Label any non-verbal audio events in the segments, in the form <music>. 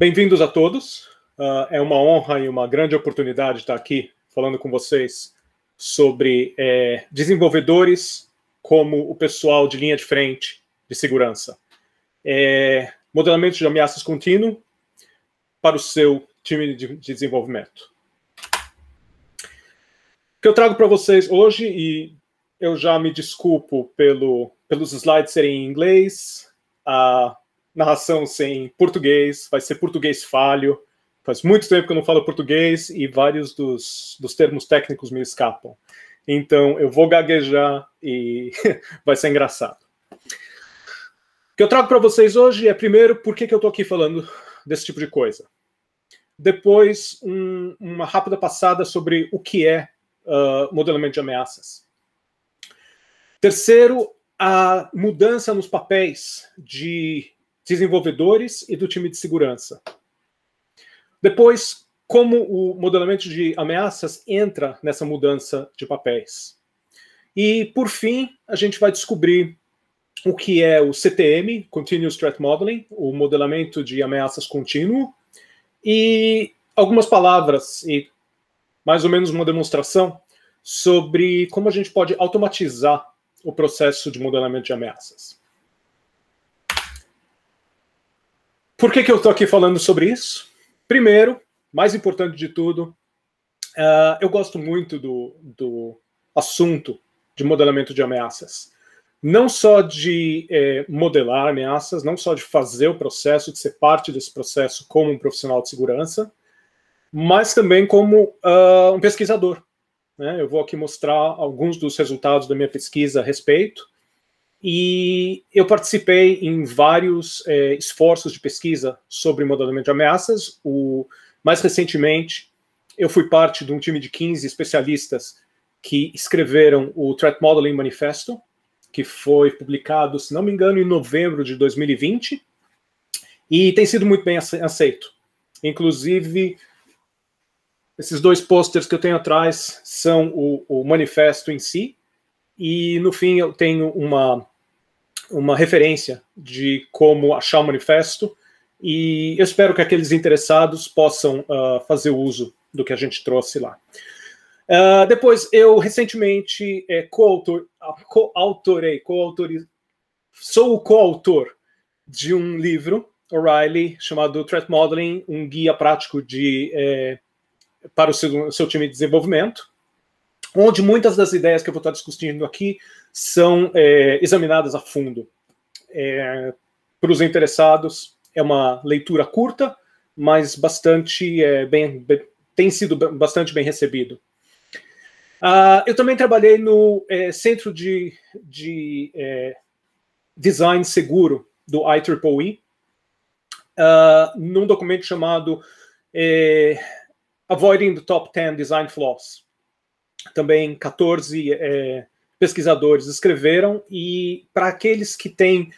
Bem-vindos a todos. Uh, é uma honra e uma grande oportunidade estar aqui falando com vocês sobre é, desenvolvedores como o pessoal de linha de frente de segurança. É, modelamento de ameaças contínuo para o seu time de, de desenvolvimento. O que eu trago para vocês hoje, e eu já me desculpo pelo, pelos slides serem em inglês, a narração sem português, vai ser português falho. Faz muito tempo que eu não falo português e vários dos, dos termos técnicos me escapam. Então eu vou gaguejar e <laughs> vai ser engraçado. O que eu trago para vocês hoje é, primeiro, por que, que eu estou aqui falando desse tipo de coisa. Depois, um, uma rápida passada sobre o que é uh, modelamento de ameaças. Terceiro, a mudança nos papéis de desenvolvedores e do time de segurança. Depois, como o modelamento de ameaças entra nessa mudança de papéis. E, por fim, a gente vai descobrir o que é o CTM, Continuous Threat Modeling, o modelamento de ameaças contínuo, e algumas palavras e mais ou menos uma demonstração sobre como a gente pode automatizar o processo de modelamento de ameaças. Por que, que eu estou aqui falando sobre isso? Primeiro, mais importante de tudo, uh, eu gosto muito do, do assunto de modelamento de ameaças. Não só de eh, modelar ameaças, não só de fazer o processo, de ser parte desse processo como um profissional de segurança, mas também como uh, um pesquisador. Né? Eu vou aqui mostrar alguns dos resultados da minha pesquisa a respeito. E eu participei em vários é, esforços de pesquisa sobre modelamento de ameaças. O, mais recentemente, eu fui parte de um time de 15 especialistas que escreveram o Threat Modeling Manifesto, que foi publicado, se não me engano, em novembro de 2020, e tem sido muito bem aceito. Inclusive, esses dois posters que eu tenho atrás são o, o manifesto em si, e no fim eu tenho uma uma referência de como achar o manifesto e eu espero que aqueles interessados possam uh, fazer uso do que a gente trouxe lá. Uh, depois, eu recentemente é, co-autor, co-autorei, co sou o coautor de um livro, O'Reilly, chamado Threat Modeling, um guia prático de, é, para o seu, seu time de desenvolvimento, onde muitas das ideias que eu vou estar discutindo aqui são é, examinadas a fundo. É, Para os interessados, é uma leitura curta, mas bastante é, bem, bem, tem sido bastante bem recebido. Uh, eu também trabalhei no é, Centro de, de é, Design Seguro do IEEE, uh, ah, num documento chamado é, Avoiding the Top 10 Design Flaws. Também 14 pesquisadores escreveram, e para aqueles que têm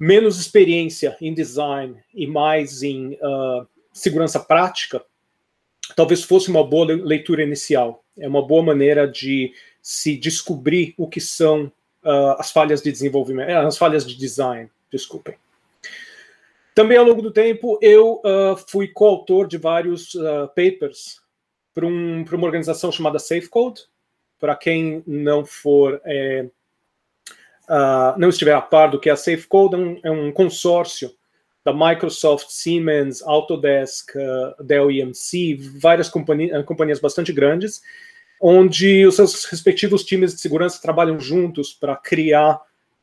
menos experiência em design e mais em uh, segurança prática, talvez fosse uma boa leitura inicial. É uma boa maneira de se descobrir o que são uh, as falhas de desenvolvimento, eh, as falhas de design, desculpem. Também ao longo do tempo, eu uh, fui coautor de vários papers para um, uma organização chamada SafeCode, para quem não for é, uh, não estiver a par do que é a SafeCode, é um, é um consórcio da Microsoft, Siemens, Autodesk, uh, Dell EMC, várias companhia, eh, companhias bastante grandes, onde os seus respectivos times de segurança trabalham juntos para criar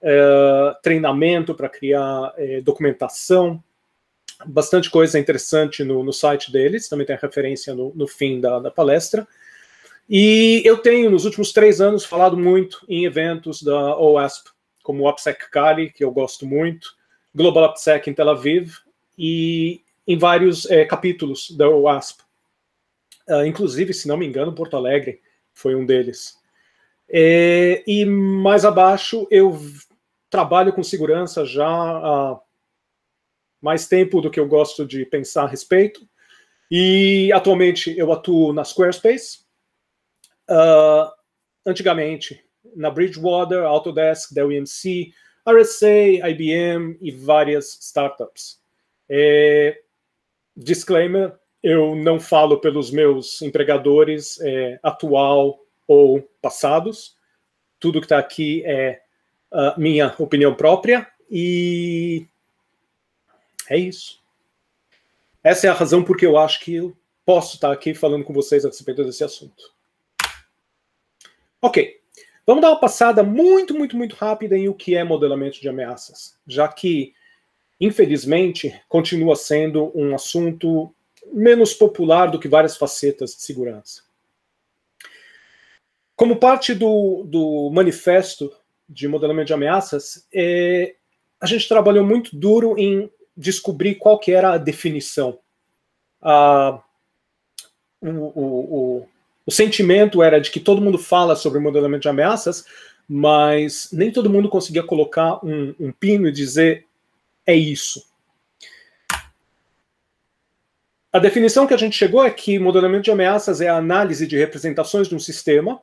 uh, treinamento, para criar uh, documentação, bastante coisa interessante no, no, site deles, também tem referência no, no fim da, da palestra. E eu tenho, nos últimos três anos, falado muito em eventos da OASP, como o OPSEC Cali, que eu gosto muito, Global OPSEC em Tel Aviv, e em vários é, capítulos da OASP. Uh, ah, inclusive, se não me engano, Porto Alegre foi um deles. É, e mais abaixo, eu trabalho com segurança já há mais tempo do que eu gosto de pensar a respeito. E atualmente eu atuo na Squarespace, uh, antigamente, na Bridgewater, Autodesk, Dell EMC, RSA, IBM e várias startups. É, disclaimer: eu não falo pelos meus empregadores é, atual ou passados. Tudo que está aqui é ah, minha opinião própria e é isso. Essa é a razão porque eu acho que eu posso estar tá aqui falando com vocês a respeito desse assunto. Ok, vamos dar uma passada muito, muito, muito rápida em o que é modelamento de ameaças, já que, infelizmente, continua sendo um assunto menos popular do que várias facetas de segurança. Como parte do, do manifesto de modelamento de ameaças, é, a gente trabalhou muito duro em descobrir qual que era a definição. Ah, o, o, o, o sentimento era de que todo mundo fala sobre modelamento de ameaças, mas nem todo mundo conseguia colocar um, um pino e dizer é isso. A definição que a gente chegou é que modelamento de ameaças é a análise de representações de um sistema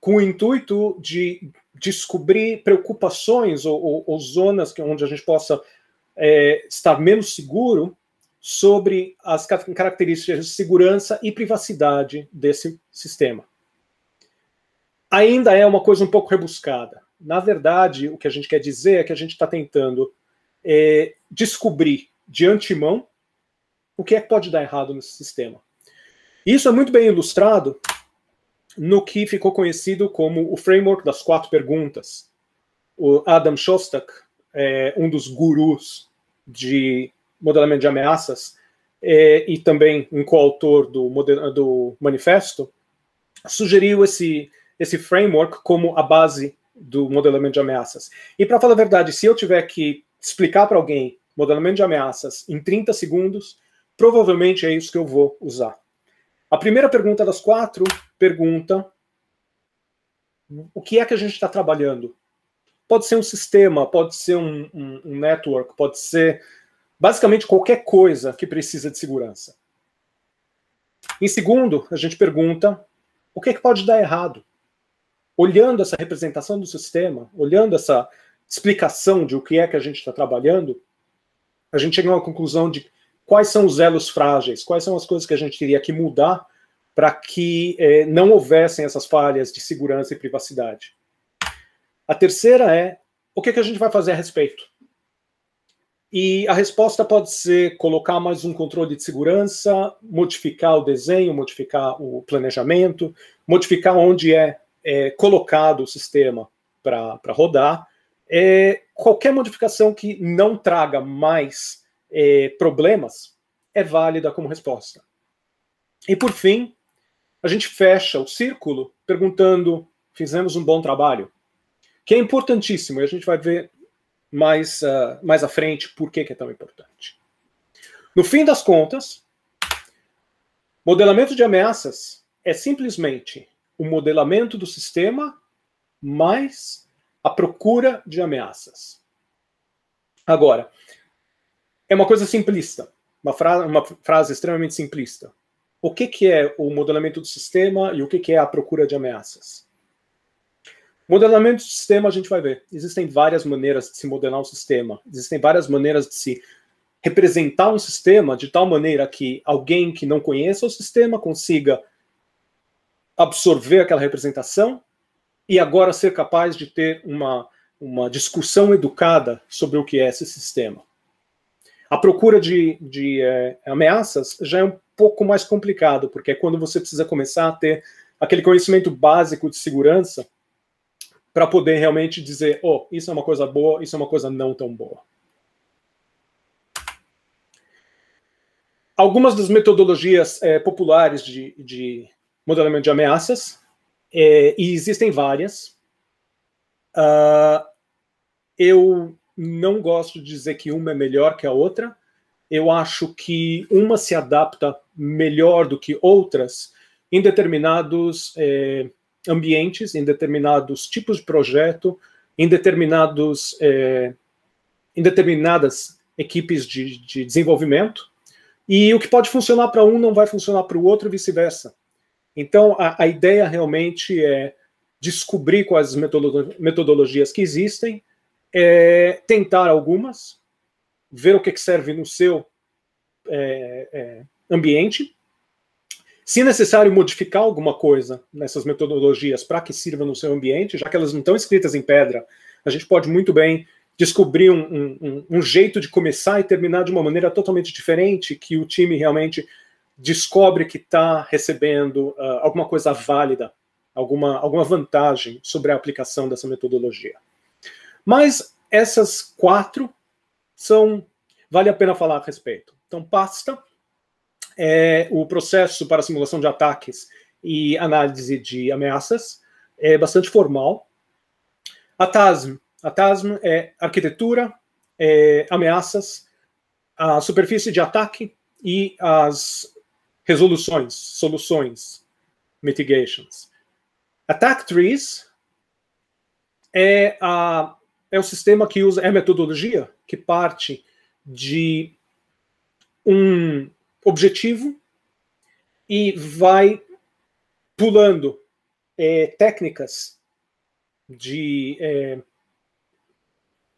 com o intuito de descobrir preocupações ou, ou, ou zonas onde a gente possa é, estar menos seguro sobre as características de segurança e privacidade desse sistema. Ainda é uma coisa um pouco rebuscada. Na verdade, o que a gente quer dizer é que a gente está tentando é, descobrir de antemão o que é que pode dar errado nesse sistema. Isso é muito bem ilustrado no que ficou conhecido como o framework das quatro perguntas. O Adam Shostak, é, um dos gurus de modelamento de ameaças é, e também um coautor do, do manifesto, sugeriu esse, esse framework como a base do modelamento de ameaças. E para falar a verdade, se eu tiver que explicar para alguém modelamento de ameaças em 30 segundos, provavelmente é isso que eu vou usar. A primeira pergunta das quatro pergunta o que é que a gente está trabalhando? Pode ser um sistema, pode ser um, um, um network, pode ser basicamente qualquer coisa que precisa de segurança. Em segundo, a gente pergunta o que, é que pode dar errado. Olhando essa representação do sistema, olhando essa explicação de o que é que a gente está trabalhando, a gente chega a uma conclusão de quais são os elos frágeis, quais são as coisas que a gente teria que mudar para que eh, não houvessem essas falhas de segurança e privacidade. A terceira é o que, é que a gente vai fazer a respeito e a resposta pode ser colocar mais um controle de segurança, modificar o desenho, modificar o planejamento, modificar onde é, é colocado o sistema para rodar. É, qualquer modificação que não traga mais é, problemas é válida como resposta. E por fim, a gente fecha o círculo perguntando: fizemos um bom trabalho? Que é importantíssimo, e a gente vai ver mais, uh, mais à frente por que, que é tão importante. No fim das contas, modelamento de ameaças é simplesmente o modelamento do sistema mais a procura de ameaças. Agora, é uma coisa simplista, uma, fra uma frase extremamente simplista. O que, que é o modelamento do sistema e o que, que é a procura de ameaças? Modelamento de sistema a gente vai ver. Existem várias maneiras de se modelar um sistema. Existem várias maneiras de se representar um sistema de tal maneira que alguém que não conheça o sistema consiga absorver aquela representação e agora ser capaz de ter uma, uma discussão educada sobre o que é esse sistema. A procura de, de é, ameaças já é um pouco mais complicado, porque é quando você precisa começar a ter aquele conhecimento básico de segurança para poder realmente dizer, oh, isso é uma coisa boa, isso é uma coisa não tão boa. Algumas das metodologias é, populares de, de, modelamento de ameaças, é, e existem várias. Uh, eu não gosto de dizer que uma é melhor que a outra. Eu acho que uma se adapta melhor do que outras em determinados. É, ambientes, em determinados tipos de projeto, em, determinados, é, em determinadas equipes de, de desenvolvimento, e o que pode funcionar para um não vai funcionar para o outro e vice-versa. Então, a, a, ideia realmente é descobrir quais metodologias que existem, é, tentar algumas, ver o que, é que serve no seu é, é, ambiente se necessário modificar alguma coisa nessas metodologias para que sirva no seu ambiente, já que elas não estão escritas em pedra, a gente pode muito bem descobrir um, um, um jeito de começar e terminar de uma maneira totalmente diferente, que o time realmente descobre que está recebendo uh, alguma coisa válida, alguma, alguma vantagem sobre a aplicação dessa metodologia. Mas essas quatro são vale a pena falar a respeito. Então, pasta, é, o processo para simulação de ataques e análise de ameaças é bastante formal. A TASM, a TASM é arquitetura, é, ameaças, a superfície de ataque e as resoluções, soluções, mitigations. Attack Trees é, a, é um sistema que usa, é metodologia que parte de um objetivo e vai pulando é, técnicas de, é,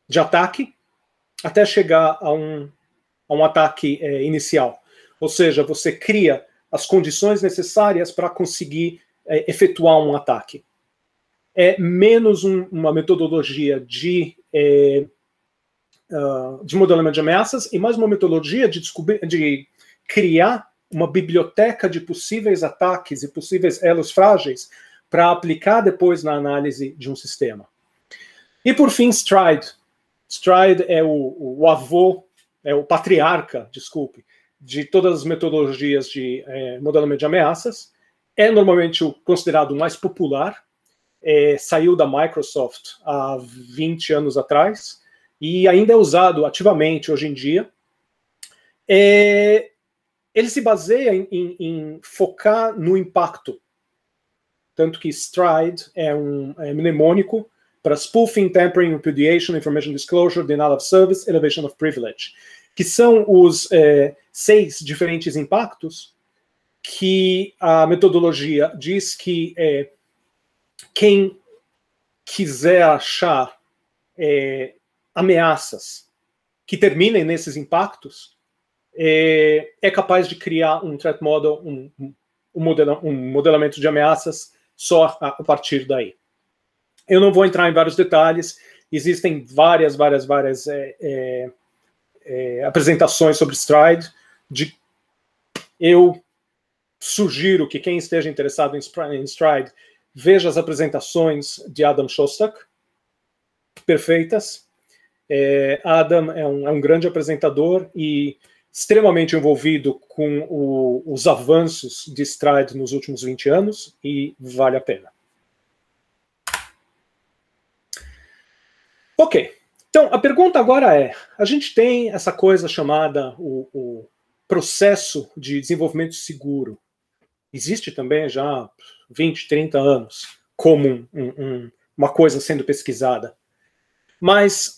de ataque até chegar a um, a um ataque é, inicial. Ou seja, você cria as condições necessárias para conseguir é, efetuar um ataque. É menos um, uma metodologia de Uh, de modelamento de ameaças e mais uma metodologia de, de criar uma biblioteca de possíveis ataques e possíveis elos frágeis para aplicar depois na análise de um sistema. E por fim, Stride. Stride é o, o avô, é o patriarca, desculpe, de todas as metodologias de é, modelamento de ameaças. É normalmente o considerado mais popular, é, saiu da Microsoft há 20 anos atrás e ainda é usado ativamente hoje em dia. É, ele se baseia em, em, em, focar no impacto. Tanto que STRIDE é um, é mnemônico para spoofing, tampering, repudiation, information disclosure, denial of service, elevation of privilege, que são os é, seis diferentes impactos que a metodologia diz que é, quem quiser achar é, ameaças que terminem nesses impactos é, é capaz de criar um threat model, um, um, um modelamento de ameaças só a, a partir daí. Eu não vou entrar em vários detalhes, existem várias, várias, várias é, é, é, apresentações sobre Stride. De, eu sugiro que quem esteja interessado em Stride, veja as apresentações de Adam Shostak, perfeitas. É, Adam é um, é um grande apresentador e extremamente envolvido com o, os avanços de Stride nos últimos 20 anos e vale a pena. Ok, então a pergunta agora é: a gente tem essa coisa chamada o, o processo de desenvolvimento seguro. Existe também já há 20, 30 anos como um, um, uma coisa sendo pesquisada. Mas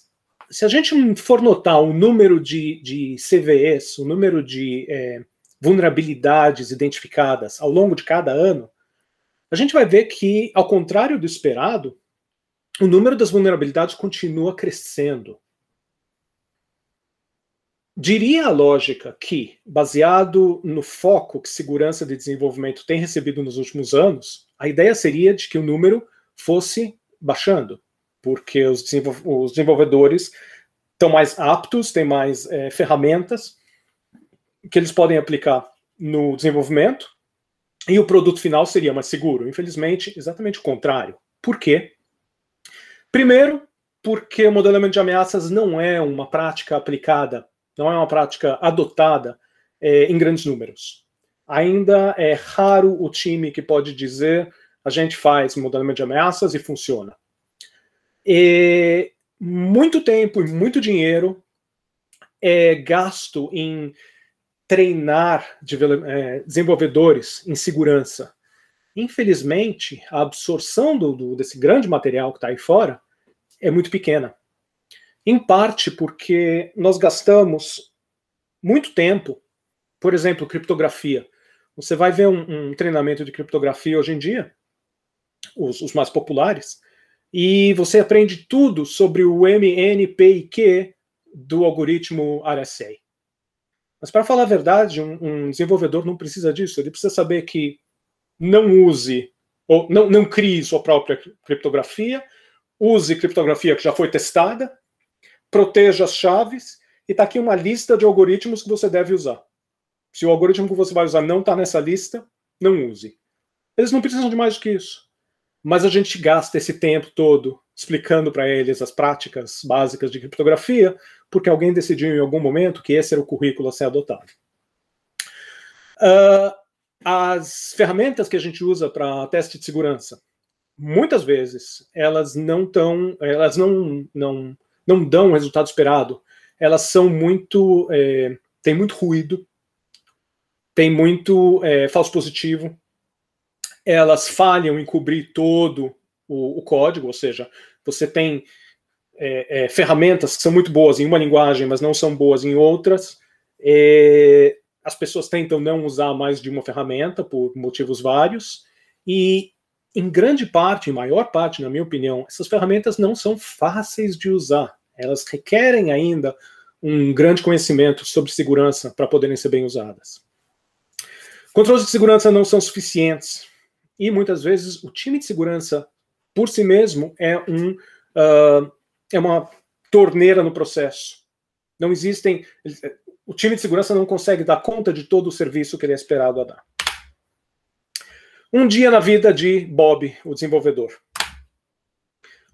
se a gente for notar o número de, de CVEs, o número de é, vulnerabilidades identificadas ao longo de cada ano, a gente vai ver que, ao contrário do esperado, o número das vulnerabilidades continua crescendo. Diria a lógica que, baseado no foco que segurança de desenvolvimento tem recebido nos últimos anos, a ideia seria de que o número fosse baixando, porque os, os desenvolvedores estão mais aptos, têm mais é, ferramentas que eles podem aplicar no desenvolvimento e o produto final seria mais seguro. Infelizmente, exatamente o contrário. Por quê? Primeiro, porque o modelamento de ameaças não é uma prática aplicada, não é uma prática adotada é, em grandes números. Ainda é raro o time que pode dizer a gente faz modelamento de ameaças e funciona. E muito tempo e muito dinheiro é gasto em treinar é, desenvolvedores em segurança. Infelizmente, a absorção do, do desse grande material que está aí fora é muito pequena. Em parte porque nós gastamos muito tempo, por exemplo, criptografia. Você vai ver um, um treinamento de criptografia hoje em dia, os, os mais populares, e você aprende tudo sobre o MNPQ do algoritmo RSA. Mas, para falar a verdade, um, um desenvolvedor não precisa disso. Ele precisa saber que não use, ou não, não crie sua própria criptografia, use criptografia que já foi testada, proteja as chaves, e está aqui uma lista de algoritmos que você deve usar. Se o algoritmo que você vai usar não está nessa lista, não use. Eles não precisam de mais do que isso mas a gente gasta esse tempo todo explicando para eles as práticas básicas de criptografia, porque alguém decidiu em algum momento que esse era o currículo a ser adotado. Uh, as ferramentas que a gente usa para teste de segurança, muitas vezes elas não tão, elas não, não, não dão o resultado esperado. Elas são muito, é, tem muito ruído, tem muito é, falso positivo, elas falham em cobrir todo o, o código, ou seja, você tem é, é, ferramentas que são muito boas em uma linguagem, mas não são boas em outras. É, as pessoas tentam não usar mais de uma ferramenta por motivos vários. E, em grande parte, em maior parte, na minha opinião, essas ferramentas não são fáceis de usar. Elas requerem ainda um grande conhecimento sobre segurança para poderem ser bem usadas. Controles de segurança não são suficientes e muitas vezes o time de segurança por si mesmo é um uh, é uma torneira no processo. Não existem o time de segurança não consegue dar conta de todo o serviço que ele é esperado a dar. Um dia na vida de Bob, o desenvolvedor.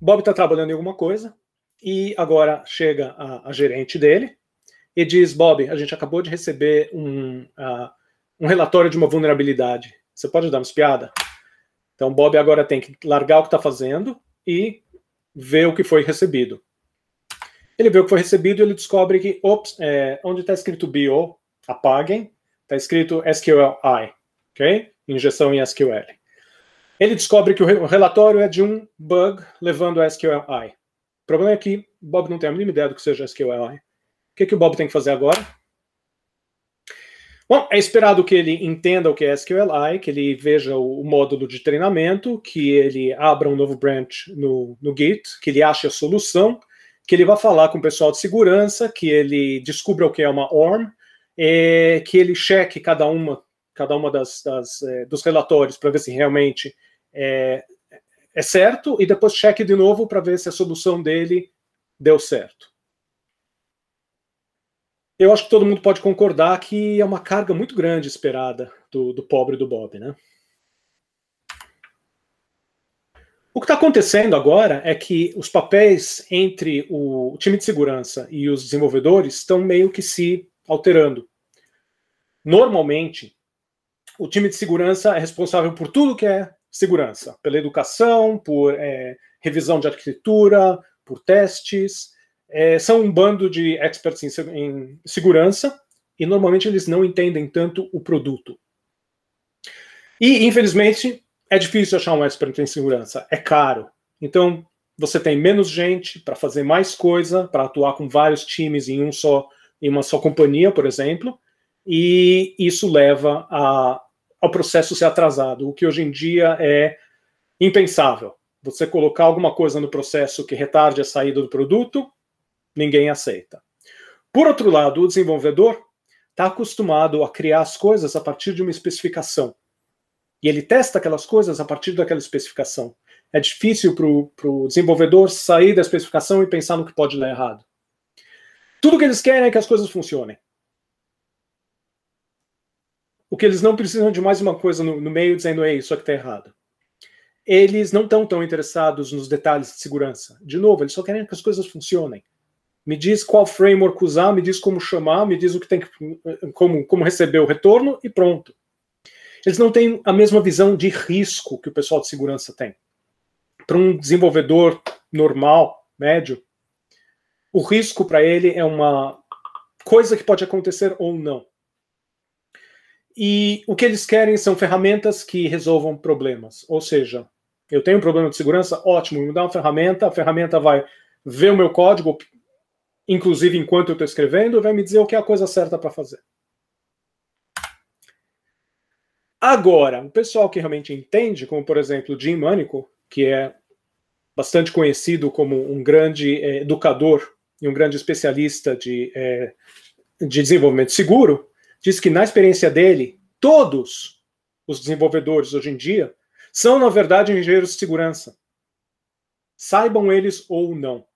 Bob está trabalhando em alguma coisa e agora chega a, a, gerente dele e diz: Bob, a gente acabou de receber um, uh, um relatório de uma vulnerabilidade. Você pode dar uma espiada? Então, Bob agora tem que largar o que está fazendo e ver o que foi recebido. Ele vê o que foi recebido e ele descobre que, ops, é, onde está escrito BO, apaguem, está escrito SQLi, ok? Injeção em SQL. Ele descobre que o relatório é de um bug levando a SQLi. O problema é que Bob não tem a mínima ideia do que seja SQLi. O que, que o Bob tem que fazer agora? Bom, é esperado que ele entenda o que é SQLi, que ele veja o, módulo de treinamento, que ele abra um novo branch no, no Git, que ele ache a solução, que ele vá falar com o pessoal de segurança, que ele descubra o que é uma ORM, é, que ele cheque cada uma, cada uma das, das é, dos relatórios para ver se realmente é, é certo, e depois cheque de novo para ver se a solução dele deu certo. Eu acho que todo mundo pode concordar que é uma carga muito grande esperada do, do pobre do Bob, né? O que está acontecendo agora é que os papéis entre o time de segurança e os desenvolvedores estão meio que se alterando. Normalmente, o time de segurança é responsável por tudo que é segurança, pela educação, por é, revisão de arquitetura, por testes, é, são um bando de experts em, em segurança e normalmente eles não entendem tanto o produto. E, infelizmente, é difícil achar um expert em segurança, é caro. Então, você tem menos gente para fazer mais coisa, para atuar com vários times em um só em uma só companhia, por exemplo, e isso leva a, ao processo ser atrasado, o que hoje em dia é impensável. Você colocar alguma coisa no processo que retarde a saída do produto ninguém aceita. Por outro lado, o desenvolvedor está acostumado a criar as coisas a partir de uma especificação. E ele testa aquelas coisas a partir daquela especificação. É difícil para o desenvolvedor sair da especificação e pensar no que pode dar errado. Tudo que eles querem é que as coisas funcionem. O que eles não precisam de mais uma coisa no, no meio dizendo, ei, isso aqui está errado. Eles não estão tão interessados nos detalhes de segurança. De novo, eles só querem que as coisas funcionem me diz qual framework usar, me diz como chamar, me diz o que tem que, como, como receber o retorno e pronto. Eles não têm a mesma visão de risco que o pessoal de segurança tem. Para um desenvolvedor normal, médio, o risco para ele é uma coisa que pode acontecer ou não. E o que eles querem são ferramentas que resolvam problemas. Ou seja, eu tenho um problema de segurança, ótimo, me dá uma ferramenta, a ferramenta vai ver o meu código, inclusive enquanto eu estou escrevendo, vai me dizer o que é a coisa certa para fazer. Agora, o pessoal que realmente entende, como por exemplo Jim Manico, que é bastante conhecido como um grande é, educador e um grande especialista de, é, de desenvolvimento seguro, diz que na experiência dele, todos os desenvolvedores hoje em dia são, na verdade, engenheiros de segurança. Saibam eles ou não.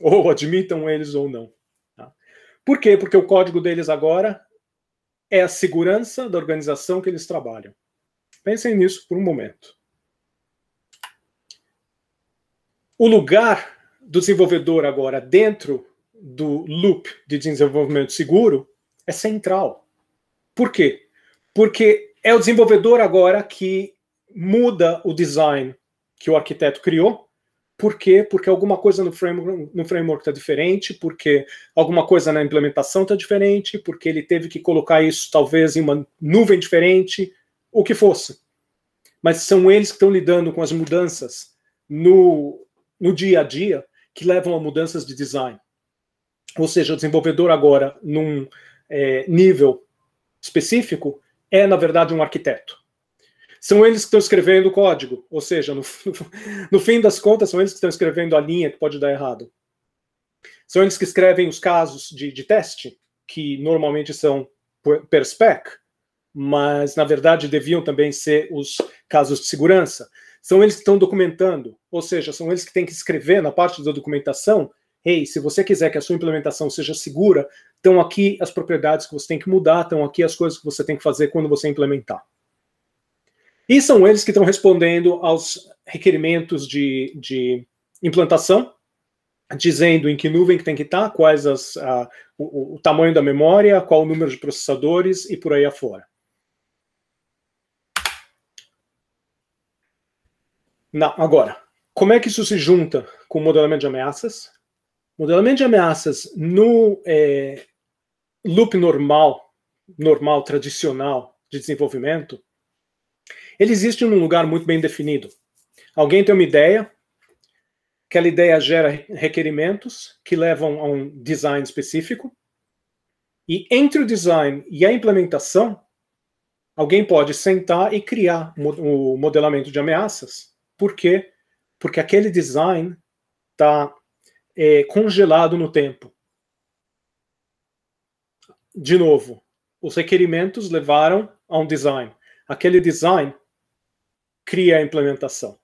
Ou admitam eles ou não. Tá? Por quê? Porque o código deles agora é a segurança da organização que eles trabalham. Pensem nisso por um momento. O lugar do desenvolvedor agora dentro do loop de desenvolvimento seguro é central. Por quê? Porque é o desenvolvedor agora que muda o design que o arquiteto criou por quê? Porque alguma coisa no framework no framework está diferente, porque alguma coisa na implementação está diferente, porque ele teve que colocar isso talvez em uma nuvem diferente, o que fosse. Mas são eles que estão lidando com as mudanças no, no dia a dia que levam a mudanças de design. Ou seja, o desenvolvedor agora, num é, nível específico, é, na verdade, um arquiteto são eles que estão escrevendo o código. Ou seja, no, <laughs> no, fim das contas, são eles que estão escrevendo a linha que pode dar errado. São eles que escrevem os casos de, de teste, que normalmente são per spec, mas na verdade deviam também ser os casos de segurança. São eles que estão documentando, ou seja, são eles que têm que escrever na parte da documentação: hey, se você quiser que a sua implementação seja segura, estão aqui as propriedades que você tem que mudar, estão aqui as coisas que você tem que fazer quando você implementar. E são eles que estão respondendo aos requerimentos de, de implantação, dizendo em que nuvem que tem que estar, quais as, a, o, o, tamanho da memória, qual o número de processadores e por aí afora. agora, como é que isso se junta com o modelamento de ameaças? Modelamento de ameaças no é, loop normal, normal, tradicional de desenvolvimento, ele existe num lugar muito bem definido. Alguém tem uma ideia, aquela ideia gera requerimentos que levam a um design específico, e entre o design e a implementação, alguém pode sentar e criar o modelamento de ameaças. Por quê? Porque aquele design está é, congelado no tempo. De novo, os requerimentos levaram a um design. Aquele design cria a implementação.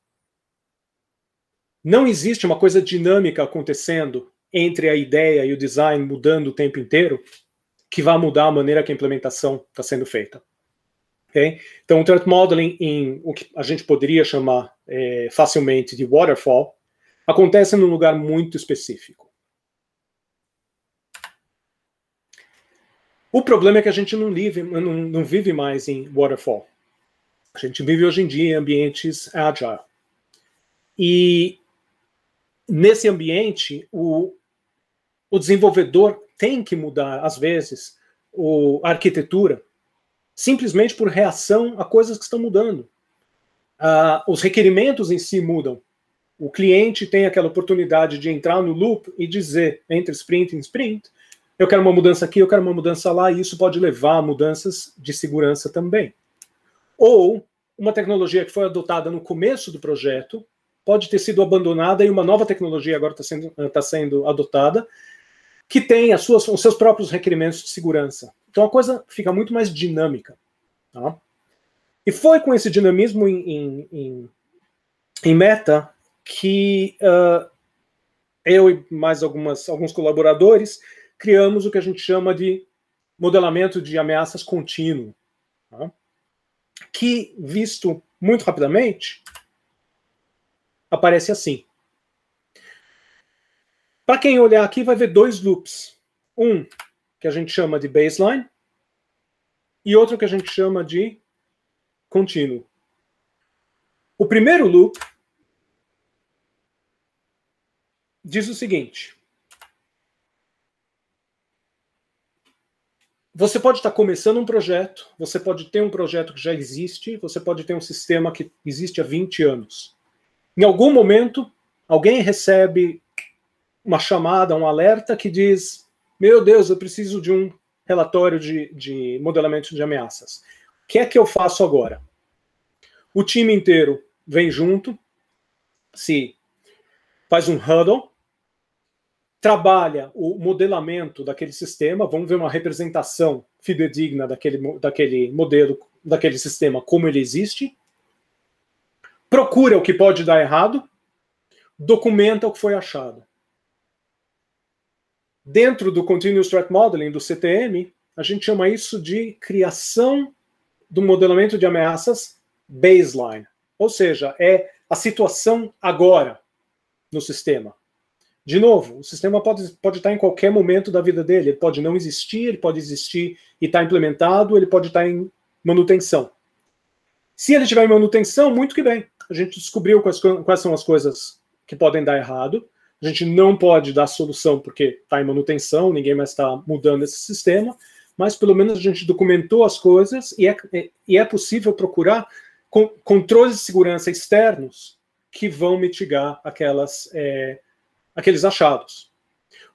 Não existe uma coisa dinâmica acontecendo entre a ideia e o design mudando o tempo inteiro que vá mudar a maneira que a implementação está sendo feita. Okay? Então, o threat modeling em o que a gente poderia chamar é, facilmente de waterfall acontece num lugar muito específico. O problema é que a gente não vive, não, não vive mais em waterfall. A gente vive hoje em dia em ambientes agile. E nesse ambiente, o, o desenvolvedor tem que mudar, às vezes, o, a arquitetura, simplesmente por reação a coisas que estão mudando. Ah, os requerimentos em si mudam. O cliente tem aquela oportunidade de entrar no loop e dizer, entre sprint e sprint, eu quero uma mudança aqui, eu quero uma mudança lá, e isso pode levar a mudanças de segurança também. Ou uma tecnologia que foi adotada no começo do projeto pode ter sido abandonada e uma nova tecnologia agora está sendo, tá sendo adotada que tem as suas, os seus próprios requerimentos de segurança. Então a coisa fica muito mais dinâmica. Tá? E foi com esse dinamismo em, em, em, em meta que uh, eu e mais algumas, alguns colaboradores criamos o que a gente chama de modelamento de ameaças contínuo. Tá? que, visto muito rapidamente, aparece assim. Para quem olhar aqui, vai ver dois loops. Um que a gente chama de baseline e outro que a gente chama de contínuo. O primeiro loop diz o seguinte: Você pode estar começando um projeto, você pode ter um projeto que já existe, você pode ter um sistema que existe há 20 anos. Em algum momento, alguém recebe uma chamada, um alerta que diz: Meu Deus, eu preciso de um relatório de, de modelamento de ameaças. O que é que eu faço agora? O time inteiro vem junto, se faz um huddle, trabalha o modelamento daquele sistema, vamos ver uma representação fidedigna daquele, daquele modelo, daquele sistema como ele existe, procura o que pode dar errado, documenta o que foi achado. Dentro do Continuous Threat Modeling, do CTM, a gente chama isso de criação do modelamento de ameaças baseline, ou seja, é a situação agora no sistema. De novo, o sistema pode, pode estar em qualquer momento da vida dele. Ele pode não existir, ele pode existir e estar tá implementado, ele pode estar em manutenção. Se ele estiver em manutenção, muito que bem. A gente descobriu quais, quais são as coisas que podem dar errado. A gente não pode dar solução porque está em manutenção, ninguém mais está mudando esse sistema, mas pelo menos a gente documentou as coisas e é, é e é possível procurar controles de segurança externos que vão mitigar aquelas. É, aqueles achados.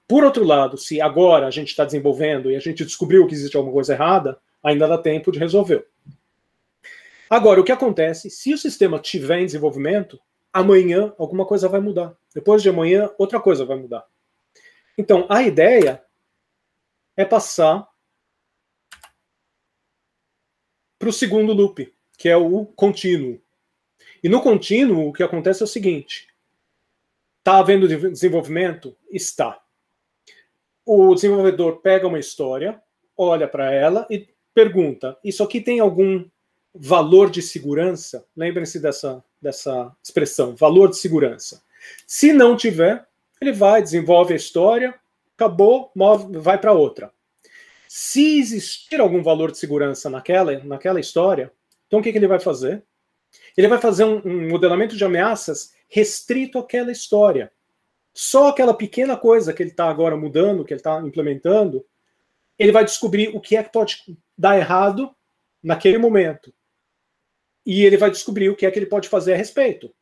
Por outro lado, se agora a gente está desenvolvendo e a gente descobriu que existe alguma coisa errada, ainda dá tempo de resolver. Agora, o que acontece se o sistema tiver em desenvolvimento, amanhã alguma coisa vai mudar. Depois de amanhã, outra coisa vai mudar. Então, a ideia é passar para o segundo loop, que é o contínuo. E no contínuo, o que acontece é o seguinte: Está havendo desenvolvimento? Está. O desenvolvedor pega uma história, olha para ela e pergunta: isso aqui tem algum valor de segurança? Lembrem-se dessa, dessa expressão, valor de segurança. Se não tiver, ele vai, desenvolve a história, acabou, move, vai para outra. Se existir algum valor de segurança naquela, naquela história, então o que, que ele vai fazer? Ele vai fazer um, um modelamento de ameaças restrito àquela história. Só aquela pequena coisa que ele está agora mudando, que ele está implementando, ele vai descobrir o que é que pode dar errado naquele momento. E ele vai descobrir o que é que ele pode fazer a respeito.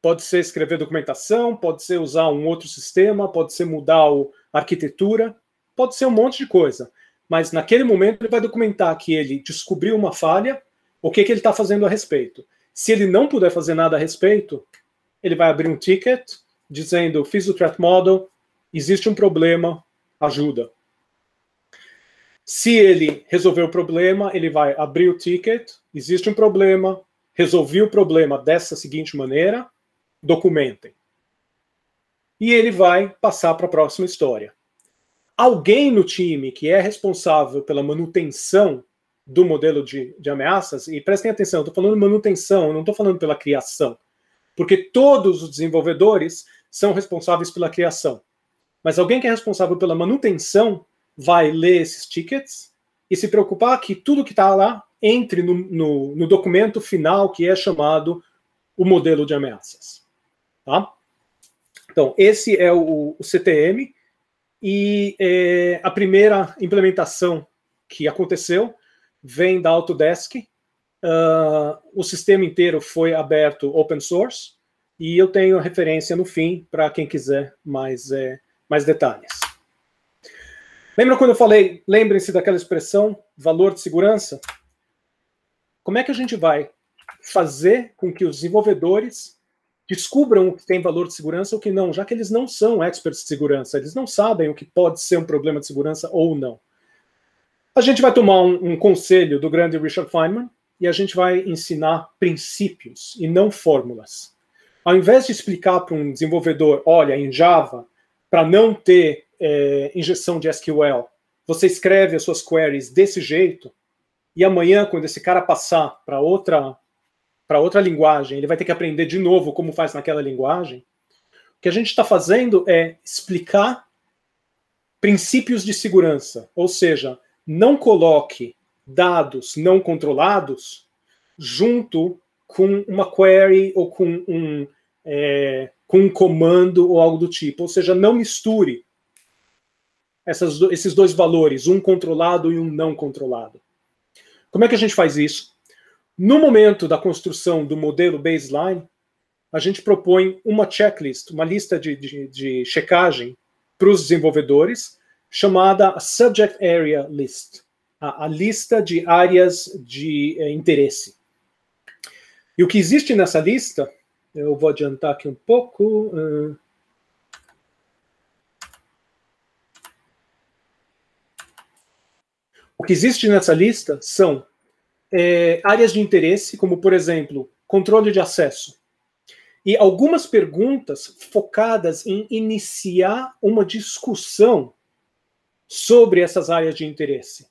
Pode ser escrever documentação, pode ser usar um outro sistema, pode ser mudar a arquitetura, pode ser um monte de coisa. Mas naquele momento ele vai documentar que ele descobriu uma falha, o que, que ele está fazendo a respeito. Se ele não puder fazer nada a respeito, ele vai abrir um ticket dizendo: fiz o threat model, existe um problema, ajuda. Se ele resolver o problema, ele vai abrir o ticket, existe um problema, resolvi o problema dessa seguinte maneira, documentem. E ele vai passar para a próxima história. Alguém no time que é responsável pela manutenção do modelo de, de ameaças, e prestem atenção, estou falando manutenção, não estou falando pela criação, porque todos os desenvolvedores são responsáveis pela criação. Mas alguém que é responsável pela manutenção vai ler esses tickets e se preocupar que tudo que está lá entre no, no, no, documento final que é chamado o modelo de ameaças. Tá? Então, esse é o, o CTM e é, a primeira implementação que aconteceu vem da Autodesk. Uh, o sistema inteiro foi aberto open source e eu tenho a referência no fim para quem quiser mais, é, mais detalhes. Lembra quando eu falei, lembrem-se daquela expressão, valor de segurança? Como é que a gente vai fazer com que os desenvolvedores descubram o que tem valor de segurança ou o que não, já que eles não são experts de segurança, eles não sabem o que pode ser um problema de segurança ou não. A gente vai tomar um, um conselho do grande Richard Feynman e a gente vai ensinar princípios e não fórmulas. Ao invés de explicar para um desenvolvedor, olha, em Java, para não ter é, injeção de SQL, você escreve as suas queries desse jeito, e amanhã, quando esse cara passar para outra para outra linguagem, ele vai ter que aprender de novo como faz naquela linguagem. O que a gente está fazendo é explicar princípios de segurança, ou seja, não coloque dados não controlados junto com uma query ou com um, é, com um comando ou algo do tipo. Ou seja, não misture essas, esses dois valores, um controlado e um não controlado. Como é que a gente faz isso? No momento da construção do modelo baseline, a gente propõe uma checklist, uma lista de, de, de checagem para os desenvolvedores chamada Subject Area List, a, a lista de áreas de é, interesse. E o que existe nessa lista, eu vou adiantar aqui um pouco. Uh, o que existe nessa lista são é, áreas de interesse, como, por exemplo, controle de acesso. E algumas perguntas focadas em iniciar uma discussão sobre essas áreas de interesse?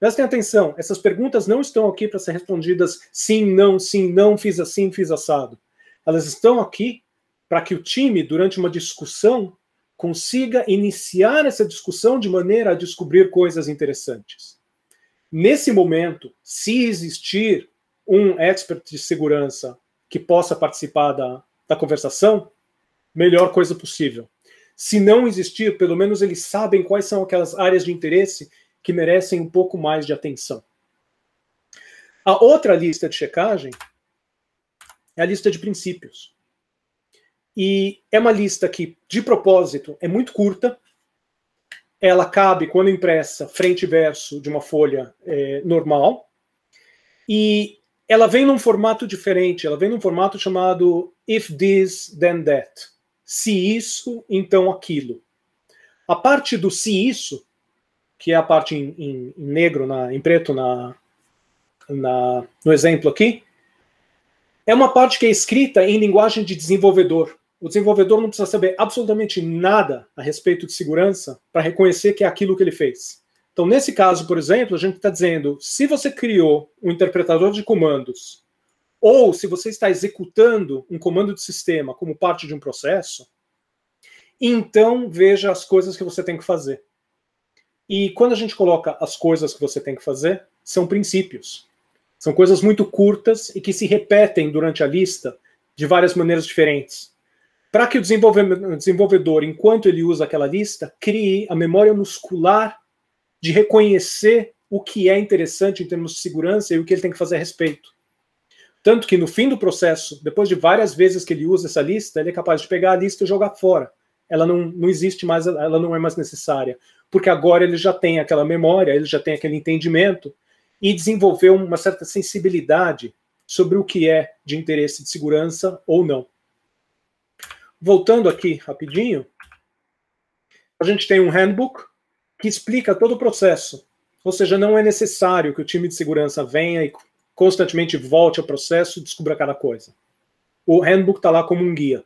Prestem atenção, essas perguntas não estão aqui para ser respondidas sim, não, sim, não, fiz assim, fiz assado. Elas estão aqui para que o time, durante uma discussão, consiga iniciar essa discussão de maneira a descobrir coisas interessantes. Nesse momento, se existir um expert de segurança que possa participar da, da conversação, melhor coisa possível se não existir, pelo menos eles sabem quais são aquelas áreas de interesse que merecem um pouco mais de atenção. A outra lista de checagem é a lista de princípios. E é uma lista que, de propósito, é muito curta. Ela cabe, quando impressa, frente e verso de uma folha é, normal. E ela vem num formato diferente. Ela vem num formato chamado If This, Then That se isso, então aquilo. A parte do se isso, que é a parte em, em, em negro, na, em preto na, na, no exemplo aqui, é uma parte que é escrita em linguagem de desenvolvedor. O desenvolvedor não precisa saber absolutamente nada a respeito de segurança para reconhecer que é aquilo que ele fez. Então, nesse caso, por exemplo, a gente está dizendo: se você criou um interpretador de comandos ou se você está executando um comando de sistema como parte de um processo, então veja as coisas que você tem que fazer. E quando a gente coloca as coisas que você tem que fazer, são princípios. São coisas muito curtas e que se repetem durante a lista de várias maneiras diferentes. Para que o desenvolvedor, enquanto ele usa aquela lista, crie a memória muscular de reconhecer o que é interessante em termos de segurança e o que ele tem que fazer a respeito. Tanto que no fim do processo, depois de várias vezes que ele usa essa lista, ele é capaz de pegar a lista e jogar fora. Ela não, não existe mais, ela não é mais necessária. Porque agora ele já tem aquela memória, ele já tem aquele entendimento e desenvolveu uma certa sensibilidade sobre o que é de interesse de segurança ou não. Voltando aqui rapidinho, a gente tem um handbook que explica todo o processo. Ou seja, não é necessário que o time de segurança venha e constantemente volte ao processo e descubra cada coisa. O handbook está lá como um guia.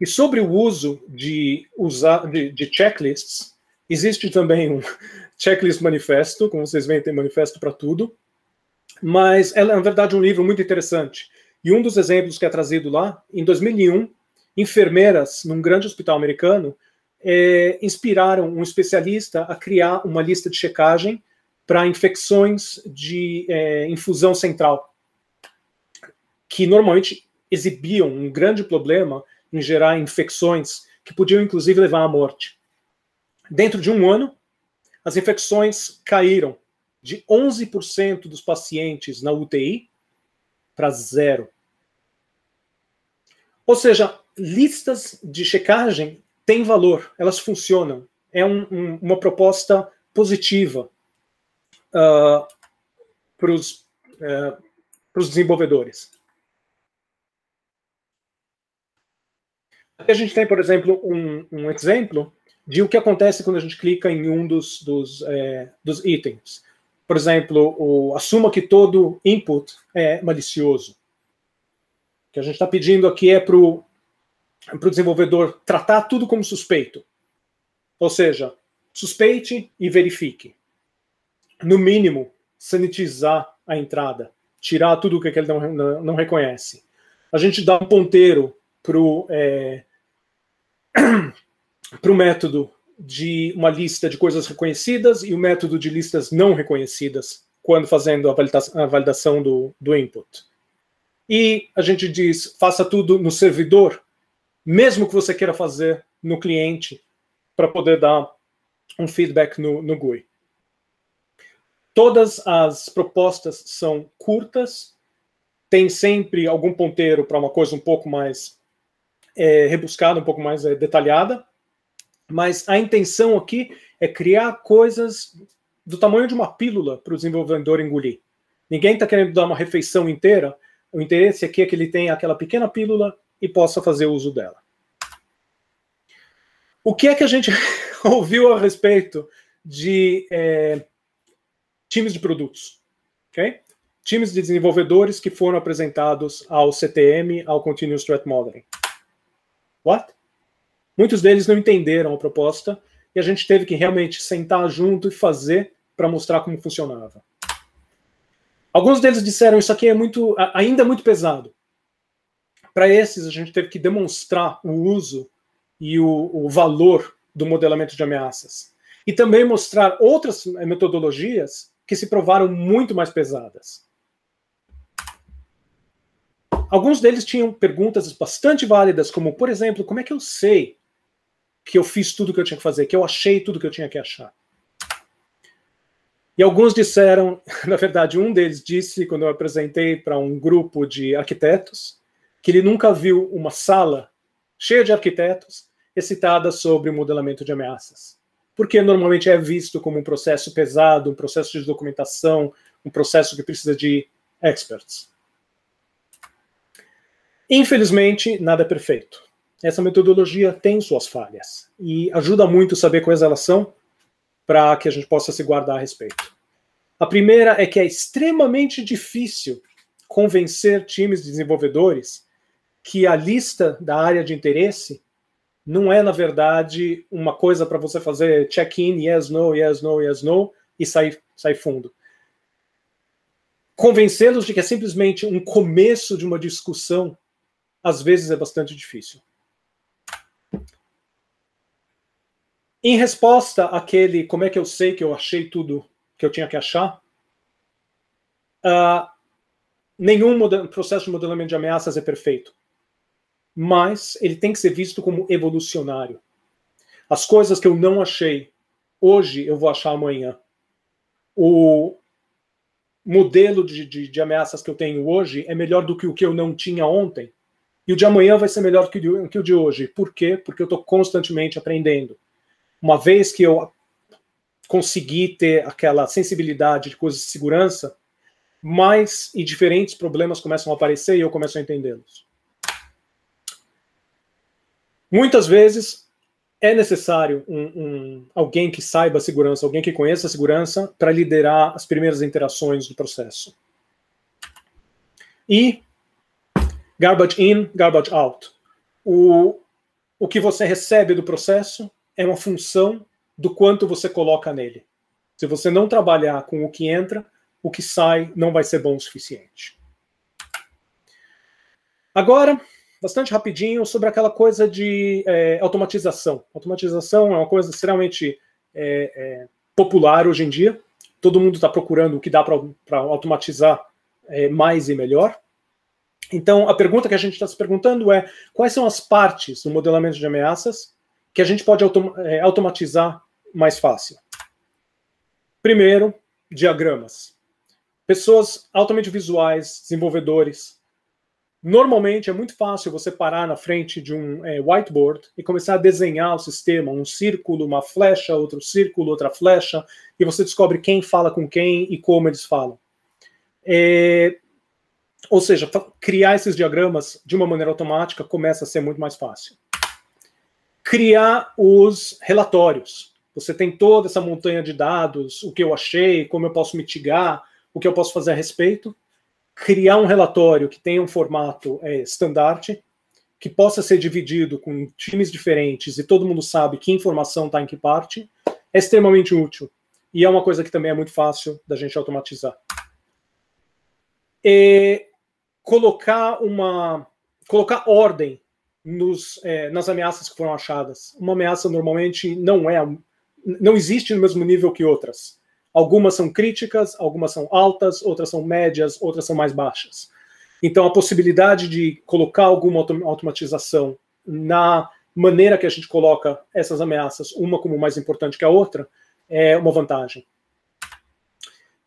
E sobre o uso de, usar, de, de checklists, existe também um <laughs> checklist manifesto, como vocês veem, tem manifesto para tudo. Mas ela é, na verdade, um livro muito interessante. E um dos exemplos que é trazido lá, em 2001, enfermeiras num grande hospital americano é, inspiraram um especialista a criar uma lista de checagem para infecções de é, infusão central, que normalmente exibiam um grande problema em gerar infecções que podiam inclusive levar à morte. Dentro de um ano, as infecções caíram de 11% dos pacientes na UTI para zero. Ou seja, listas de checagem têm valor, elas funcionam. É um, um, uma proposta positiva uh, ah, para os uh, eh, desenvolvedores. Aqui a gente tem, por exemplo, um, um, exemplo de o que acontece quando a gente clica em um dos, dos, é, dos itens. Por exemplo, o, assuma que todo input é malicioso. O que a gente está pedindo aqui é para o desenvolvedor tratar tudo como suspeito. Ou seja, suspeite e verifique no mínimo, sanitizar a entrada, tirar tudo o que ele não, não reconhece. A gente dá um ponteiro para o é, <clears throat> pro método de uma lista de coisas reconhecidas e o método de listas não reconhecidas quando fazendo a validação, a validação do, do input. E a gente diz, faça tudo no servidor, mesmo que você queira fazer no cliente, para poder dar um feedback no, no GUI. Todas as propostas são curtas, tem sempre algum ponteiro para uma coisa um pouco mais é, rebuscada, um pouco mais é, detalhada, mas a intenção aqui é criar coisas do tamanho de uma pílula para o desenvolvedor engolir. Ninguém está querendo dar uma refeição inteira, o interesse aqui é que ele tenha aquela pequena pílula e possa fazer uso dela. O que é que a gente <laughs> ouviu a respeito de é, times de produtos, ok? Times de desenvolvedores que foram apresentados ao CTM, ao Continuous Threat Modeling. What? Muitos deles não entenderam a proposta e a gente teve que realmente sentar junto e fazer para mostrar como funcionava. Alguns deles disseram isso aqui é muito, ainda muito pesado. Para esses, a gente teve que demonstrar o uso e o, o valor do modelamento de ameaças. E também mostrar outras metodologias que se provaram muito mais pesadas. Alguns deles tinham perguntas bastante válidas, como, por exemplo, como é que eu sei que eu fiz tudo o que eu tinha que fazer, que eu achei tudo o que eu tinha que achar? E alguns disseram, <laughs> na verdade, um deles disse, quando eu apresentei para um grupo de arquitetos, que ele nunca viu uma sala cheia de arquitetos excitada sobre o modelamento de ameaças porque normalmente é visto como um processo pesado, um processo de documentação, um processo que precisa de experts. Infelizmente, nada é perfeito. Essa metodologia tem suas falhas e ajuda muito saber quais elas são para que a gente possa se guardar a respeito. A primeira é que é extremamente difícil convencer times de desenvolvedores que a lista da área de interesse não é, na verdade, uma coisa para você fazer check-in, yes, no, yes, no, yes, no, e sair, sair fundo. Convencê-los de que é simplesmente um começo de uma discussão, às vezes é bastante difícil. Em resposta àquele como é que eu sei que eu achei tudo que eu tinha que achar, uh, nenhum processo de modelamento de ameaças é perfeito mas ele tem que ser visto como evolucionário. As coisas que eu não achei hoje, eu vou achar amanhã. O modelo de, de, de ameaças que eu tenho hoje é melhor do que o que eu não tinha ontem. E o de amanhã vai ser melhor que que o de hoje. Por quê? Porque eu estou constantemente aprendendo. Uma vez que eu consegui ter aquela sensibilidade de coisas de segurança, mais e diferentes problemas começam a aparecer e eu começo a entendê-los. Muitas vezes é necessário um, um, alguém que saiba a segurança, alguém que conheça a segurança, para liderar as primeiras interações do processo. E garbage in, garbage out. O, o que você recebe do processo é uma função do quanto você coloca nele. Se você não trabalhar com o que entra, o que sai não vai ser bom o suficiente. Agora, bastante rapidinho sobre aquela coisa de é, automatização. Automatização é uma coisa extremamente é, é popular hoje em dia. Todo mundo está procurando o que dá para automatizar é, mais e melhor. Então, a pergunta que a gente está se perguntando é quais são as partes do modelamento de ameaças que a gente pode autom é, automatizar mais fácil. Primeiro, diagramas. Pessoas altamente visuais, desenvolvedores, Normalmente é muito fácil você parar na frente de um é, whiteboard e começar a desenhar o sistema, um círculo, uma flecha, outro círculo, outra flecha, e você descobre quem fala com quem e como eles falam. É, ou seja, criar esses diagramas de uma maneira automática começa a ser muito mais fácil. Criar os relatórios. Você tem toda essa montanha de dados, o que eu achei, como eu posso mitigar, o que eu posso fazer a respeito criar um relatório que tenha um formato estandarte, é, que possa ser dividido com times diferentes e todo mundo sabe que informação está em que parte, é extremamente útil. E é uma coisa que também é muito fácil da gente automatizar. E é, colocar uma colocar ordem nos, é, nas ameaças que foram achadas. Uma ameaça normalmente não é não existe no mesmo nível que outras. Algumas são críticas, algumas são altas, outras são médias, outras são mais baixas. Então, a possibilidade de colocar alguma automatização na maneira que a gente coloca essas ameaças, uma como mais importante que a outra, é uma vantagem.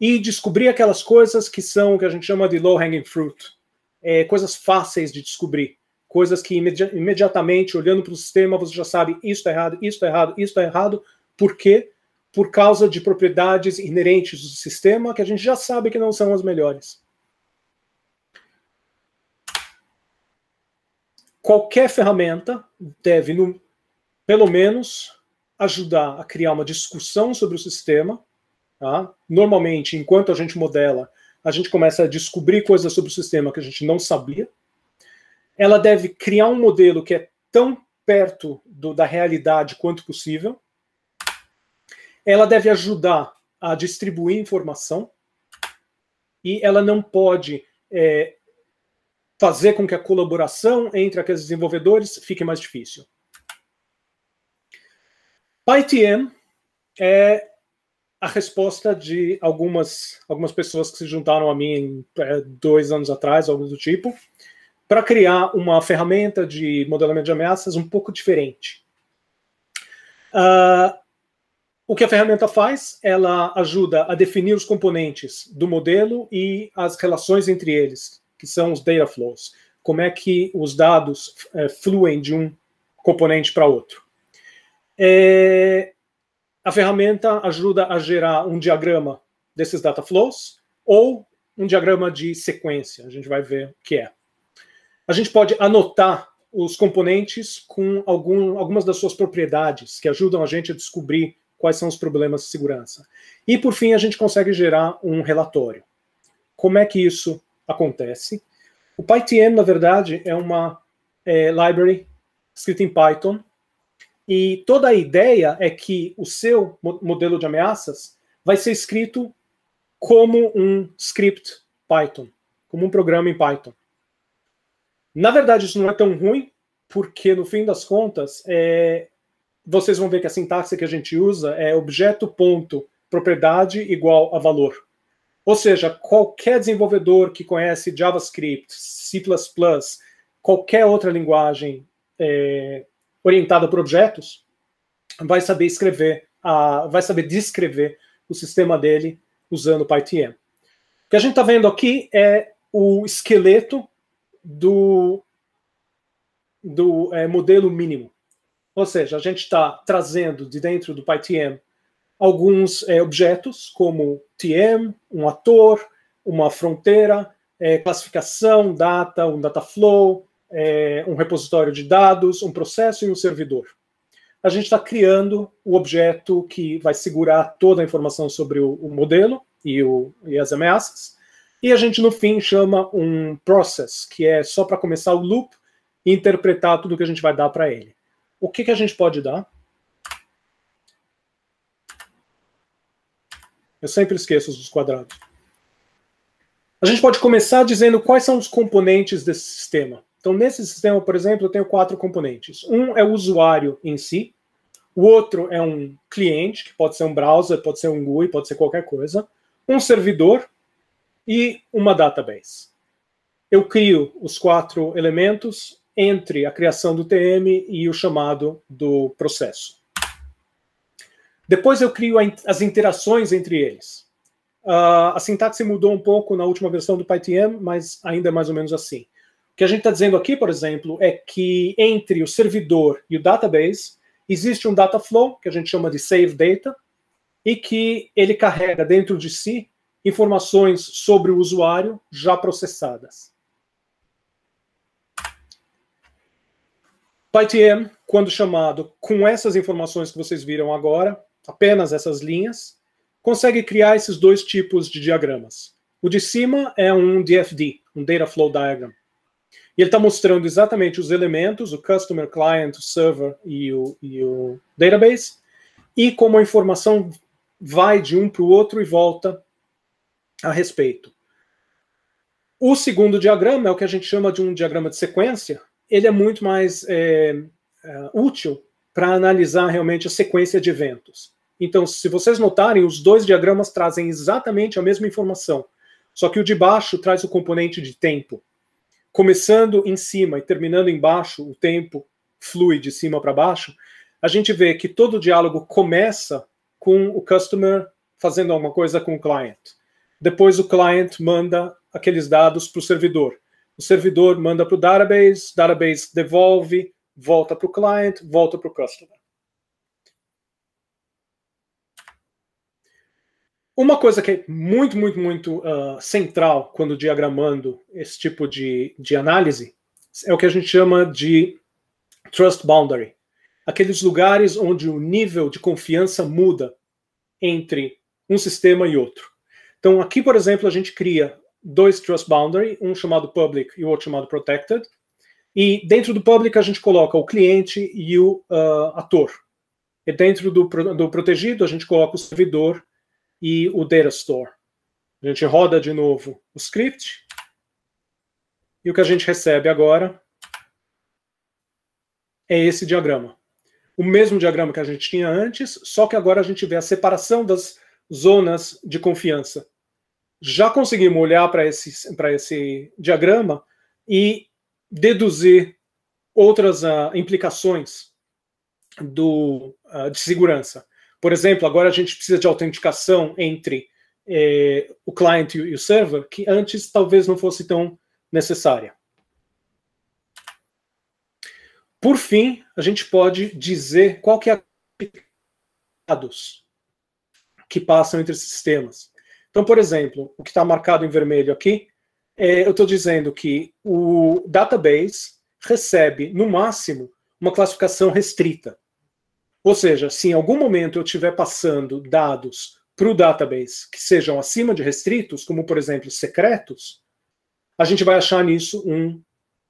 E descobrir aquelas coisas que são o que a gente chama de low hanging fruit, é, coisas fáceis de descobrir, coisas que imedi imediatamente, olhando para o sistema, você já sabe isso está errado, isso está errado, isso está errado, por quê? por causa de propriedades inerentes do sistema que a gente já sabe que não são as melhores. Qualquer ferramenta deve, no, pelo menos, ajudar a criar uma discussão sobre o sistema. Tá? Normalmente, enquanto a gente modela, a gente começa a descobrir coisas sobre o sistema que a gente não sabia. Ela deve criar um modelo que é tão perto do, da realidade quanto possível ela deve ajudar a distribuir informação e ela não pode é, fazer com que a colaboração entre aqueles desenvolvedores fique mais difícil. PyTM é a resposta de algumas, algumas pessoas que se juntaram a mim é, dois anos atrás, algo do tipo, para criar uma ferramenta de modelamento de ameaças um pouco diferente. Uh, o que a ferramenta faz? Ela ajuda a definir os componentes do modelo e as relações entre eles, que são os data flows. Como é que os dados é, fluem de um componente para outro. É, a ferramenta ajuda a gerar um diagrama desses data flows ou um diagrama de sequência. A gente vai ver o que é. A gente pode anotar os componentes com algum, algumas das suas propriedades que ajudam a gente a descobrir quais são os problemas de segurança. E por fim, a gente consegue gerar um relatório. Como é que isso acontece? O PyTM, na verdade, é uma é, library escrita em Python. E toda a ideia é que o seu modelo de ameaças vai ser escrito como um script Python, como um programa em Python. Na verdade, isso não é tão ruim, porque no fim das contas, é, vocês vão ver que a sintaxe que a gente usa é objeto ponto propriedade igual a valor. Ou seja, qualquer desenvolvedor que conhece JavaScript, C++, qualquer outra linguagem é, orientada por objetos, vai saber escrever, a, vai saber descrever o sistema dele usando PyTM. O que a gente está vendo aqui é o esqueleto do, do é, modelo mínimo. Ou seja, a gente está trazendo de dentro do PyTM alguns é, objetos, como TM, um ator, uma fronteira, é, classificação, data, um dataflow, é, eh, um repositório de dados, um processo e um servidor. A gente está criando o objeto que vai segurar toda a informação sobre o, o modelo e, o, e as ameaças. E a gente, no fim, chama um process, que é só para começar o loop e interpretar tudo que a gente vai dar para ele o que, que a gente pode dar? Eu sempre esqueço os quadrados. A gente pode começar dizendo quais são os componentes desse sistema. Então, nesse sistema, por exemplo, eu tenho quatro componentes. Um é o usuário em si, o outro é um cliente, que pode ser um browser, pode ser um GUI, pode ser qualquer coisa, um servidor e uma database. Eu crio os quatro elementos, entre a criação do TM e o chamado do processo. Depois eu crio as interações entre eles. Uh, a sintaxe mudou um pouco na última versão do PyTM, mas ainda é mais ou menos assim. O que a gente está dizendo aqui, por exemplo, é que entre o servidor e o database existe um data flow, que a gente chama de save data, e que ele carrega dentro de si informações sobre o usuário já processadas. PyTM, quando chamado com essas informações que vocês viram agora, apenas essas linhas, consegue criar esses dois tipos de diagramas. O de cima é um DFD, um Data Flow Diagram. E ele está mostrando exatamente os elementos, o Customer, Client, o Server e o, e o Database, e como a informação vai de um para o outro e volta a respeito. O segundo diagrama é o que a gente chama de um diagrama de sequência, ele é muito mais é, é útil para analisar realmente a sequência de eventos. Então, se vocês notarem, os dois diagramas trazem exatamente a mesma informação, só que o de baixo traz o componente de tempo. Começando em cima e terminando embaixo, o tempo flui de cima para baixo. A gente vê que todo o diálogo começa com o customer fazendo alguma coisa com o client. Depois o client manda aqueles dados para o servidor o servidor manda para o database, database devolve, volta para o client, volta para o customer. Uma coisa que é muito, muito, muito uh, central quando diagramando esse tipo de, de análise é o que a gente chama de trust boundary aqueles lugares onde o nível de confiança muda entre um sistema e outro. Então, aqui, por exemplo, a gente cria dois Trust Boundary, um chamado Public e o outro chamado Protected. E dentro do Public a gente coloca o cliente e o uh, ator. E dentro do, do protegido a gente coloca o servidor e o Data Store. A gente roda de novo o script. E o que a gente recebe agora é esse diagrama. O mesmo diagrama que a gente tinha antes, só que agora a gente vê a separação das zonas de confiança já conseguimos olhar para esse, esse diagrama e deduzir outras uh, implicações do, uh, de segurança. Por exemplo, agora a gente precisa de autenticação entre eh, o client e o server, que antes talvez não fosse tão necessária. Por fim, a gente pode dizer qual que é a dados que passam entre sistemas. Então, por exemplo, o que está marcado em vermelho aqui, é, eu estou dizendo que o database recebe, no máximo, uma classificação restrita. Ou seja, se em algum momento eu estiver passando dados para o database que sejam acima de restritos, como, por exemplo, secretos, a gente vai achar nisso um,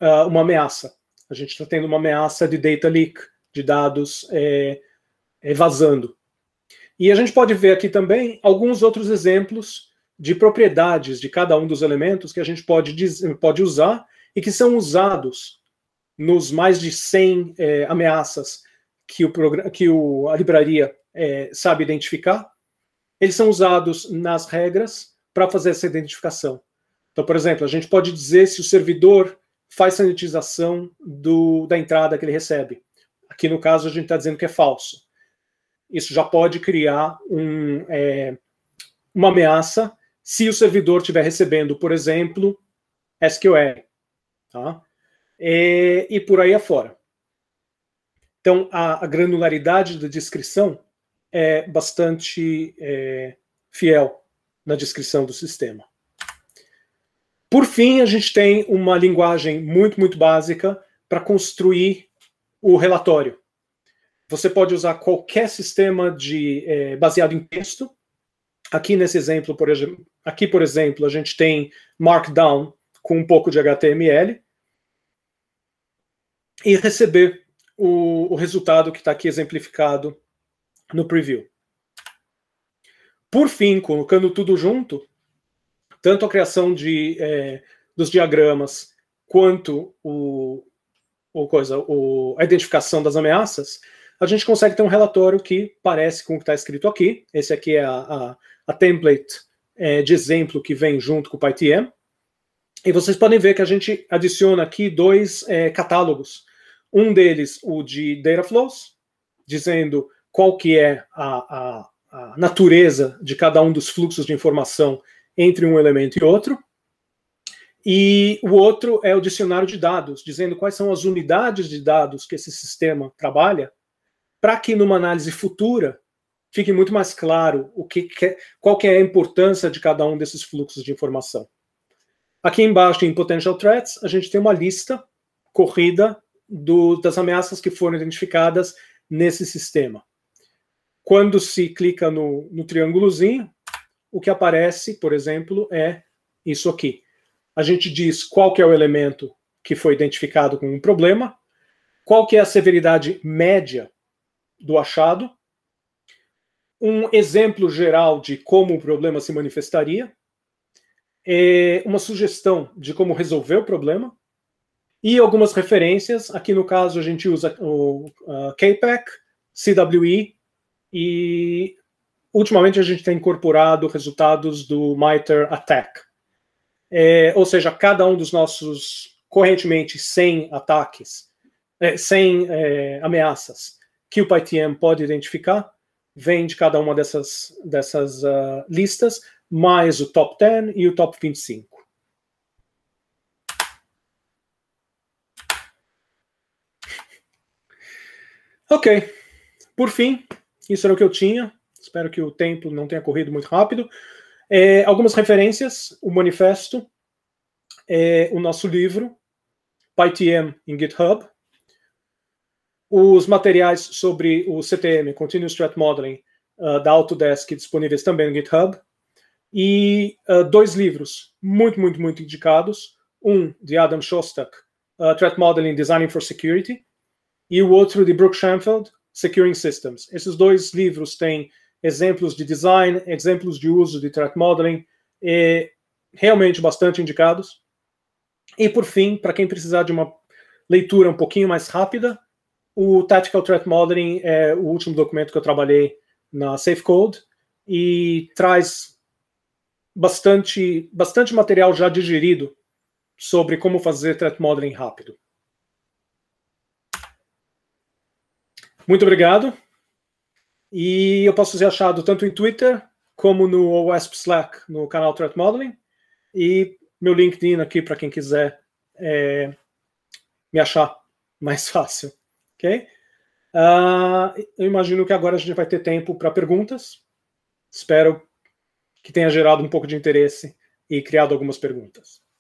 uh, uma ameaça. A gente está tendo uma ameaça de data leak, de dados é, vazando. E a gente pode ver aqui também alguns outros exemplos de propriedades de cada um dos elementos que a gente pode, pode usar e que são usados nos mais de 100 é, ameaças que, o, que o, a livraria é, sabe identificar. Eles são usados nas regras para fazer essa identificação. Então, por exemplo, a gente pode dizer se o servidor faz sanitização do, da entrada que ele recebe. Aqui, no caso, a gente está dizendo que é falso isso já pode criar um, é, uma ameaça se o servidor estiver recebendo, por exemplo, SQL. Tá? E, é, e, por aí afora. Então, a, a granularidade da descrição é bastante é, fiel na descrição do sistema. Por fim, a gente tem uma linguagem muito, muito básica para construir o relatório. Você pode usar qualquer sistema de é, baseado em texto. Aqui nesse exemplo, por exemplo, aqui por exemplo, a gente tem Markdown com um pouco de HTML e receber o, o resultado que está aqui exemplificado no preview. Por fim, colocando tudo junto, tanto a criação de, é, dos diagramas quanto o, o coisa, o, a identificação das ameaças, a gente consegue ter um relatório que parece com o que está escrito aqui. Esse aqui é a, a, a template é, de exemplo que vem junto com o PyTM. E vocês podem ver que a gente adiciona aqui dois é, catálogos. Um deles, o de Dataflows, dizendo qual que é a, a, a natureza de cada um dos fluxos de informação entre um elemento e outro. E o outro é o dicionário de dados, dizendo quais são as unidades de dados que esse sistema trabalha para que numa análise futura fique muito mais claro o que, que é, qual que é a importância de cada um desses fluxos de informação. Aqui embaixo em Potential Threats, a gente tem uma lista corrida do, das ameaças que foram identificadas nesse sistema. Quando se clica no, no triângulozinho, o que aparece, por exemplo, é isso aqui. A gente diz qual que é o elemento que foi identificado como um problema, qual que é a severidade média do achado, um exemplo geral de como o problema se manifestaria, é uma sugestão de como resolver o problema e algumas referências. Aqui no caso a gente usa o KPEC, CWE e ultimamente a gente tem incorporado resultados do MITRE ATT&CK. É, ou seja, cada um dos nossos correntemente 100 ataques, 100 é, é, ameaças, que o PyTM pode identificar, vem de cada uma dessas, dessas uh, listas, mais o top 10 e o top 25. Ok, por fim, isso era o que eu tinha. Espero que o tempo não tenha corrido muito rápido. É, algumas referências, o manifesto, é, o nosso livro, PyTM em GitHub, os materiais sobre o CTM, Continuous Threat Modeling, uh, da Autodesk, disponíveis também no GitHub. E uh, dois livros muito, muito, muito indicados. Um de Adam Shostak, uh, Threat Modeling Designing for Security, e o outro de Brooke Shanfield, Securing Systems. Esses dois livros têm exemplos de design, exemplos de uso de threat modeling, realmente bastante indicados. E por fim, para quem precisar de uma leitura um pouquinho mais rápida, o Tactical Threat Modeling é o último documento que eu trabalhei na Safe Code e traz bastante, bastante material já digerido sobre como fazer threat modeling rápido. Muito obrigado. E eu posso ser achado tanto em Twitter como no OWASP Slack, no canal Threat Modeling. E meu LinkedIn aqui para quem quiser é, me achar mais <laughs> fácil ok? Uh, eu imagino que agora a gente vai ter tempo para perguntas. Espero que tenha gerado um pouco de interesse e criado algumas perguntas.